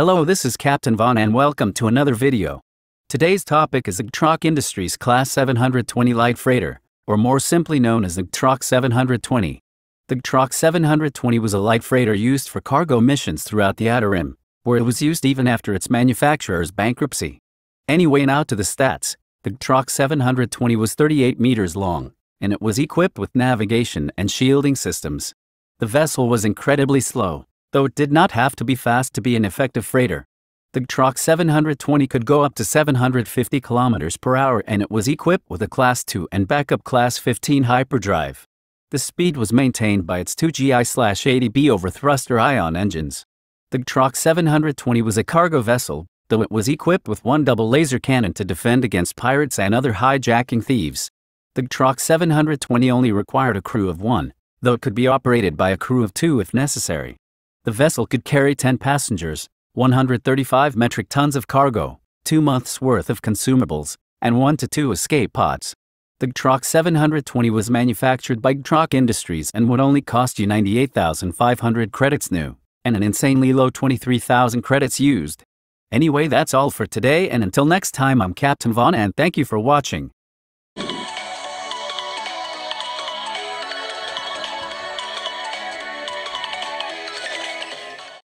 Hello this is Captain Von and welcome to another video. Today's topic is Igtrock Industries Class 720 Light Freighter, or more simply known as the Igtrock 720. The Igtrock 720 was a light freighter used for cargo missions throughout the Adirim, where it was used even after its manufacturer's bankruptcy. Anyway now to the stats, the Igtrock 720 was 38 meters long, and it was equipped with navigation and shielding systems. The vessel was incredibly slow, though it did not have to be fast to be an effective freighter. The Troc 720 could go up to 750 km per hour and it was equipped with a Class 2 and backup Class 15 hyperdrive. The speed was maintained by its two GI-80B overthruster ion engines. The Troc 720 was a cargo vessel, though it was equipped with one double laser cannon to defend against pirates and other hijacking thieves. The Troc 720 only required a crew of one, though it could be operated by a crew of two if necessary. The vessel could carry 10 passengers, 135 metric tons of cargo, 2 months' worth of consumables, and 1 to 2 escape pods. The Gtrock 720 was manufactured by Gtrock Industries and would only cost you 98,500 credits new, and an insanely low 23,000 credits used. Anyway, that's all for today, and until next time, I'm Captain Vaughn, and thank you for watching.